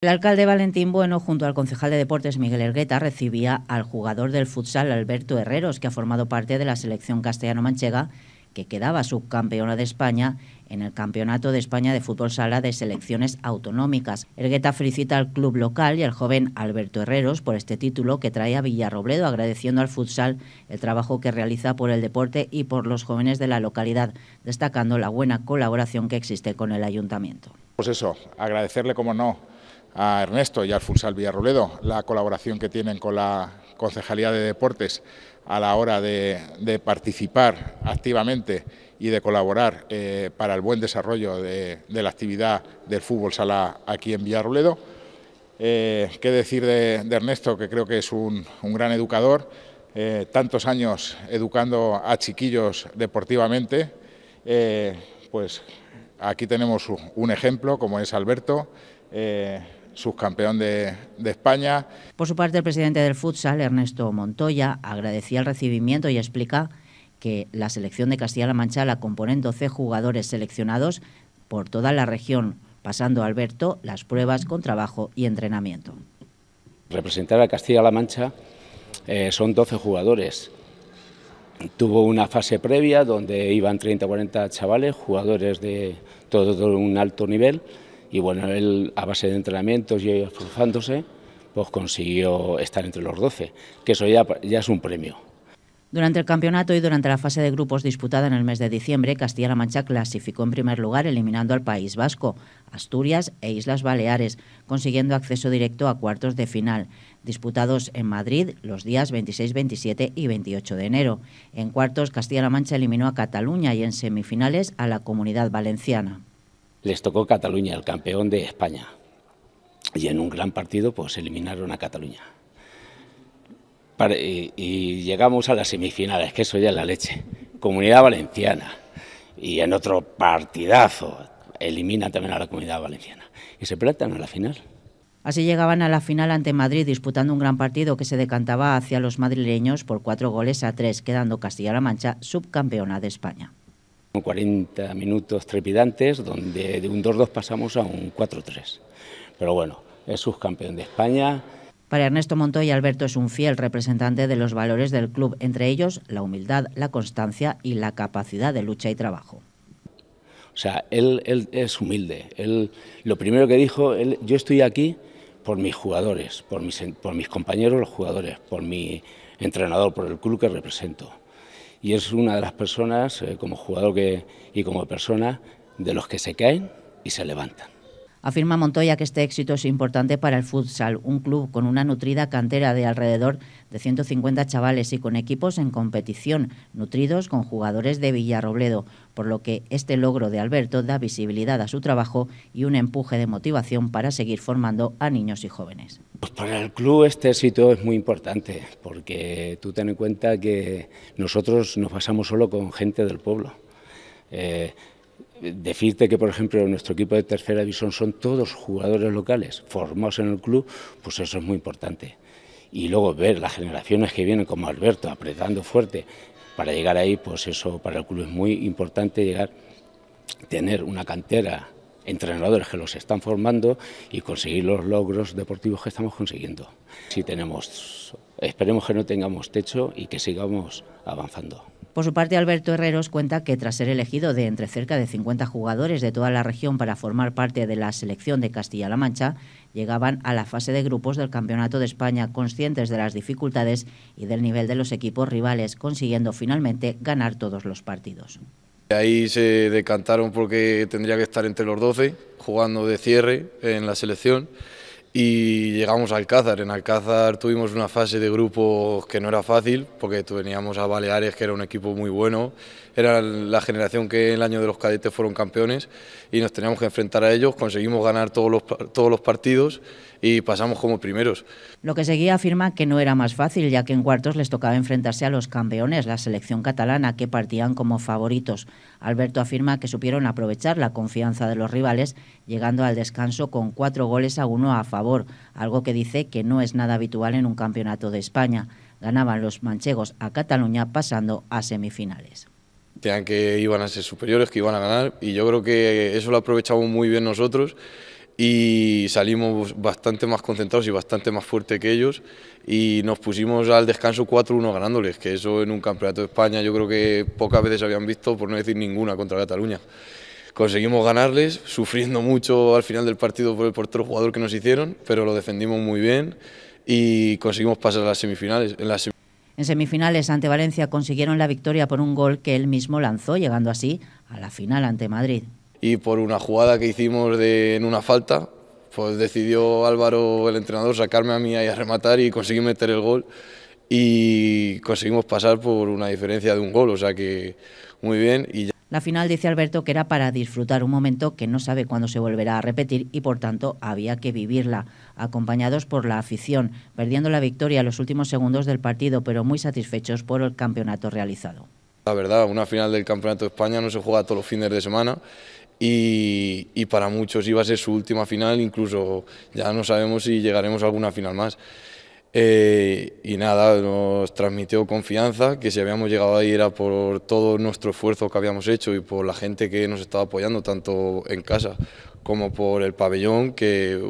El alcalde Valentín Bueno, junto al concejal de deportes Miguel Ergueta, recibía al jugador del futsal Alberto Herreros, que ha formado parte de la selección castellano-manchega, que quedaba subcampeona de España en el Campeonato de España de Fútbol Sala de Selecciones Autonómicas. Ergueta felicita al club local y al joven Alberto Herreros por este título que trae a Villarrobledo, agradeciendo al futsal el trabajo que realiza por el deporte y por los jóvenes de la localidad, destacando la buena colaboración que existe con el ayuntamiento. Pues eso, agradecerle como no a Ernesto y al Futsal Villarroledo, la colaboración que tienen con la Concejalía de Deportes a la hora de, participar activamente y de colaborar eh, para el buen desarrollo de, la actividad del fútbol sala aquí en Villarroledo. Eh, ¿Qué decir de, Ernesto, que creo que es un, gran educador? Eh, tantos años educando a chiquillos deportivamente, eh, pues aquí tenemos un ejemplo como es Alberto subcampeón de, España. Por su parte, el presidente del futsal, Ernesto Montoya, agradecía el recibimiento y explica que la selección de Castilla-La Mancha la componen 12 jugadores seleccionados por toda la región, pasando a Alberto las pruebas con trabajo y entrenamiento. Representar a Castilla-La Mancha eh, son 12 jugadores. Tuvo una fase previa donde iban 30 40 chavales, jugadores de todo un alto nivel, y bueno, él a base de entrenamientos y esforzándose, pues consiguió estar entre los 12, que eso ya, ya es un premio. Durante el campeonato y durante la fase de grupos disputada en el mes de diciembre, Castilla-La Mancha clasificó en primer lugar eliminando al País Vasco, Asturias e Islas Baleares, consiguiendo acceso directo a cuartos de final, disputados en Madrid los días 26, 27 y 28 de enero. En cuartos, Castilla-La Mancha eliminó a Cataluña y en semifinales a la Comunidad Valenciana les tocó Cataluña, el campeón de España. Y en un gran partido pues eliminaron a Cataluña. Y, llegamos a las semifinales, que eso ya es la leche. Comunidad Valenciana. Y en otro partidazo eliminan también a la Comunidad Valenciana. Y se plantan a la final. Así llegaban a la final ante Madrid disputando un gran partido que se decantaba hacia los madrileños por cuatro goles a tres, quedando Castilla-La Mancha subcampeona de España. 40 minutos trepidantes, donde de un 2-2 pasamos a un 4-3. Pero bueno, es subcampeón de España. Para Ernesto Montoya, Alberto es un fiel representante de los valores del club, entre ellos la humildad, la constancia y la capacidad de lucha y trabajo. O sea, él, es humilde. lo primero que dijo, yo estoy aquí por mis jugadores, por mis compañeros los jugadores, por mi entrenador, por el club que represento y es una de las personas, eh, como jugador que, y como persona, de los que se caen y se levantan. Afirma Montoya que este éxito es importante para el futsal, un club con una nutrida cantera de alrededor de 150 chavales y con equipos en competición, nutridos con jugadores de Villarrobledo, por lo que este logro de Alberto da visibilidad a su trabajo y un empuje de motivación para seguir formando a niños y jóvenes. Pues para el club este éxito es muy importante, porque tú ten en cuenta que nosotros nos basamos solo con gente del pueblo. Eh, Decirte que, por ejemplo, nuestro equipo de tercera visión son todos jugadores locales, formados en el club, pues eso es muy importante. Y luego ver las generaciones que vienen, como Alberto, apretando fuerte para llegar ahí, pues eso para el club es muy importante llegar, tener una cantera, entrenadores que los están formando y conseguir los logros deportivos que estamos consiguiendo. Si tenemos, esperemos que no tengamos techo y que sigamos avanzando. Por su parte, Alberto Herreros cuenta que tras ser elegido de entre cerca de 50 jugadores de toda la región para formar parte de la selección de Castilla-La Mancha, llegaban a la fase de grupos del Campeonato de España conscientes de las dificultades y del nivel de los equipos rivales, consiguiendo finalmente ganar todos los partidos. Ahí se decantaron porque tendría que estar entre los 12, jugando de cierre en la selección y llegamos a Alcázar. En Alcázar tuvimos una fase de grupo que no era fácil, porque teníamos a Baleares, que era un equipo muy bueno, era la generación que en el año de los cadetes fueron campeones y nos teníamos que enfrentar a ellos, conseguimos ganar todos los, todos los partidos y pasamos como primeros. Lo que seguía afirma que no era más fácil, ya que en cuartos les tocaba enfrentarse a los campeones, la selección catalana, que partían como favoritos. Alberto afirma que supieron aprovechar la confianza de los rivales, llegando al descanso con cuatro goles a uno a favor, algo que dice que no es nada habitual en un campeonato de España. Ganaban los manchegos a Cataluña pasando a semifinales que iban a ser superiores, que iban a ganar y yo creo que eso lo aprovechamos muy bien nosotros y salimos bastante más concentrados y bastante más fuerte que ellos y nos pusimos al descanso 4-1 ganándoles, que eso en un campeonato de España yo creo que pocas veces habían visto, por no decir ninguna, contra Cataluña. Conseguimos ganarles, sufriendo mucho al final del partido por el portero jugador que nos hicieron, pero lo defendimos muy bien y conseguimos pasar a las semifinales. En en semifinales ante Valencia consiguieron la victoria por un gol que él mismo lanzó, llegando así a la final ante Madrid y por una jugada que hicimos de, en una falta, pues decidió Álvaro, el entrenador, sacarme a mí ahí a rematar y conseguí meter el gol y conseguimos pasar por una diferencia de un gol, o sea que muy bien. Y La final dice Alberto que era para disfrutar un momento que no sabe cuándo se volverá a repetir y por tanto había que vivirla, acompañados por la afición, perdiendo la victoria en los últimos segundos del partido, pero muy satisfechos por el campeonato realizado. La verdad, una final del Campeonato de España no se juega todos los fines de semana y, para muchos iba a ser su última final, incluso ya no sabemos si llegaremos a alguna final más. Eh, y nada, nos transmitió confianza, que si habíamos llegado ahí era por todo nuestro esfuerzo que habíamos hecho y por la gente que nos estaba apoyando, tanto en casa como por el pabellón, que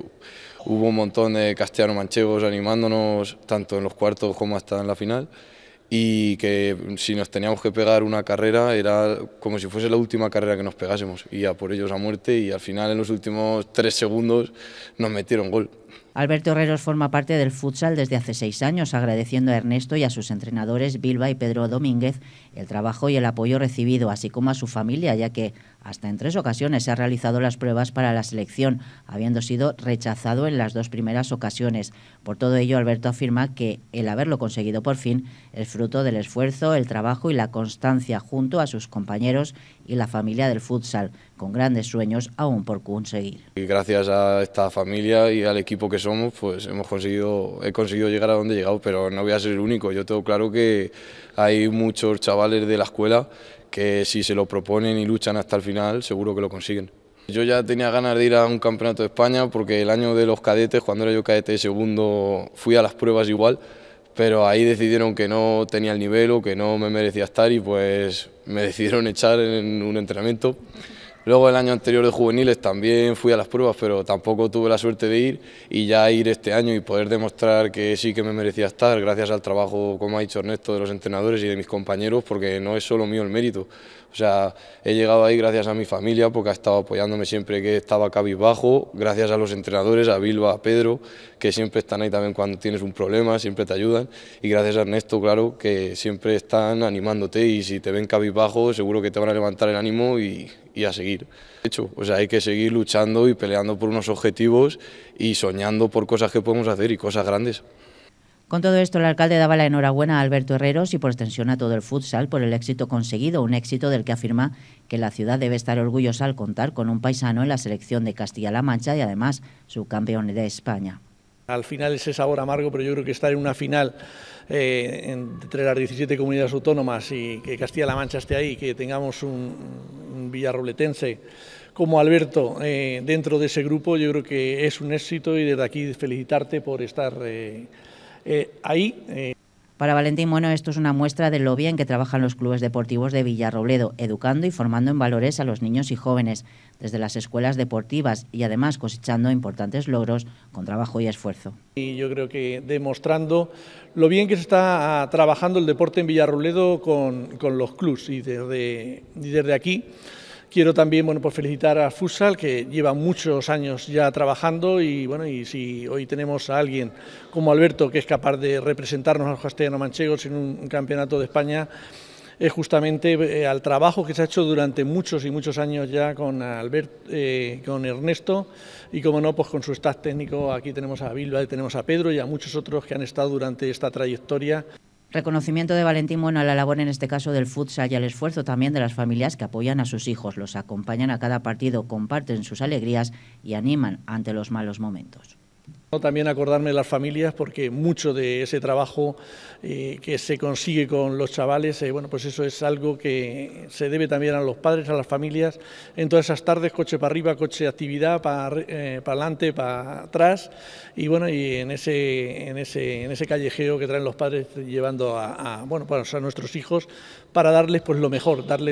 hubo un montón de castellanos manchegos animándonos, tanto en los cuartos como hasta en la final y que si nos teníamos que pegar una carrera era como si fuese la última carrera que nos pegásemos y a por ellos a muerte y al final en los últimos tres segundos nos metieron gol. Alberto Herreros forma parte del futsal desde hace seis años, agradeciendo a Ernesto y a sus entrenadores Bilba y Pedro Domínguez el trabajo y el apoyo recibido, así como a su familia, ya que hasta en tres ocasiones se ha realizado las pruebas para la selección, habiendo sido rechazado en las dos primeras ocasiones. Por todo ello, Alberto afirma que el haberlo conseguido por fin es fruto del esfuerzo, el trabajo y la constancia junto a sus compañeros y la familia del futsal, con grandes sueños aún por conseguir. Y gracias a esta familia y al equipo que somos, pues hemos conseguido, he conseguido llegar a donde he llegado, pero no voy a ser el único. Yo tengo claro que hay muchos chavales de la escuela que si se lo proponen y luchan hasta el final, seguro que lo consiguen. Yo ya tenía ganas de ir a un campeonato de España porque el año de los cadetes, cuando era yo cadete segundo, fui a las pruebas igual pero ahí decidieron que no tenía el nivel o que no me merecía estar y pues me decidieron echar en un entrenamiento. Luego el año anterior de juveniles también fui a las pruebas, pero tampoco tuve la suerte de ir y ya ir este año y poder demostrar que sí que me merecía estar gracias al trabajo, como ha dicho Ernesto, de los entrenadores y de mis compañeros, porque no es solo mío el mérito. O sea, he llegado ahí gracias a mi familia, porque ha estado apoyándome siempre que estaba cabizbajo, gracias a los entrenadores, a Bilba, a Pedro, que siempre están ahí también cuando tienes un problema, siempre te ayudan, y gracias a Ernesto, claro, que siempre están animándote y si te ven cabizbajo, seguro que te van a levantar el ánimo y, y a seguir. De hecho, o sea, hay que seguir luchando y peleando por unos objetivos y soñando por cosas que podemos hacer y cosas grandes. Con todo esto, el alcalde daba la enhorabuena a Alberto Herreros y por extensión a todo el futsal por el éxito conseguido, un éxito del que afirma que la ciudad debe estar orgullosa al contar con un paisano en la selección de Castilla-La Mancha y además su campeón de España. Al final ese sabor amargo, pero yo creo que estar en una final eh, entre las 17 comunidades autónomas y que Castilla-La Mancha esté ahí, que tengamos un, Villarroletense como Alberto eh, dentro de ese grupo, yo creo que es un éxito y desde aquí felicitarte por estar... Eh, eh, eh, Para Valentín Bueno, esto es una muestra de lo bien que trabajan los clubes deportivos de Villarrobledo, educando y formando en valores a los niños y jóvenes, desde las escuelas deportivas y además cosechando importantes logros con trabajo y esfuerzo. Y yo creo que demostrando lo bien que se está ah, trabajando el deporte en Villarrobledo con, los clubes y desde, y desde aquí Quiero también bueno, pues felicitar a Futsal, que lleva muchos años ya trabajando y, bueno, y si hoy tenemos a alguien como Alberto, que es capaz de representarnos a los castellanos manchegos en un campeonato de España, es justamente eh, al trabajo que se ha hecho durante muchos y muchos años ya con Albert, eh, con Ernesto y como no, pues con su staff técnico. Aquí tenemos a Bilbao, tenemos a Pedro y a muchos otros que han estado durante esta trayectoria. Reconocimiento de Valentín Bueno a la labor, en este caso del futsal, y al esfuerzo también de las familias que apoyan a sus hijos, los acompañan a cada partido, comparten sus alegrías y animan ante los malos momentos. También acordarme de las familias porque mucho de ese trabajo eh, que se consigue con los chavales, eh, bueno, pues eso es algo que se debe también a los padres, a las familias, en todas esas tardes, coche para arriba, coche actividad, para, eh, para adelante, para atrás, y bueno, y en ese, en ese, en ese callejeo que traen los padres llevando a, bueno, pues a nuestros hijos para darles pues lo mejor, darle